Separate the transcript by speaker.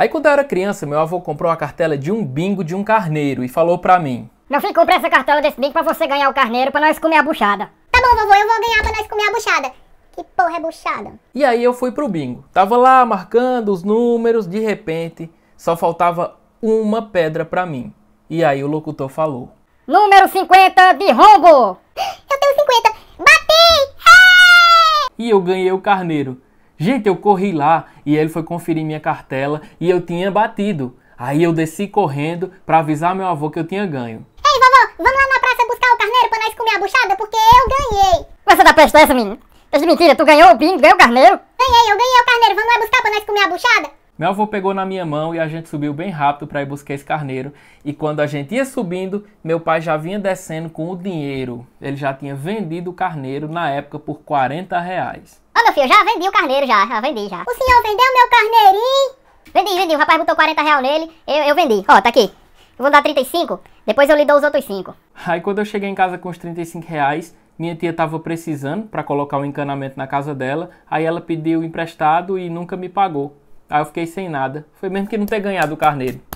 Speaker 1: Aí quando eu era criança, meu avô comprou a cartela de um bingo de um carneiro e falou pra mim:
Speaker 2: Meu filho, compra essa cartela desse bingo pra você ganhar o carneiro pra nós comer a buchada. Tá bom, vovô, eu vou ganhar pra nós comer a buchada.
Speaker 3: Que porra é buchada?
Speaker 1: E aí eu fui pro bingo. Tava lá marcando os números, de repente, só faltava uma pedra pra mim. E aí o locutor falou:
Speaker 2: Número 50 de rombo! Eu tenho 50!
Speaker 1: Bati! Hey! E eu ganhei o carneiro. Gente, eu corri lá e ele foi conferir minha cartela e eu tinha batido. Aí eu desci correndo para avisar meu avô que eu tinha ganho.
Speaker 3: Ei, vovó, vamos lá na praça buscar o carneiro pra nós comer a buchada porque eu ganhei.
Speaker 1: Você tá presta essa, menino? Mas
Speaker 2: mentira, tu ganhou o bingo, ganhou o carneiro?
Speaker 3: Ganhei, eu ganhei o carneiro, vamos lá buscar pra nós comer a buchada?
Speaker 1: Meu avô pegou na minha mão e a gente subiu bem rápido para ir buscar esse carneiro. E quando a gente ia subindo, meu pai já vinha descendo com o dinheiro. Ele já tinha vendido o carneiro na época por 40 reais
Speaker 2: meu filho, eu já vendi o carneiro, já, já vendi, já. O senhor vendeu meu carneirinho? Vendi, vendi, o rapaz botou 40 reais nele, eu, eu vendi. Ó, tá aqui. Eu vou dar 35, depois eu lhe dou os outros 5.
Speaker 1: Aí quando eu cheguei em casa com os 35 reais, minha tia estava precisando para colocar o um encanamento na casa dela, aí ela pediu emprestado e nunca me pagou. Aí eu fiquei sem nada. Foi mesmo que não ter ganhado o carneiro.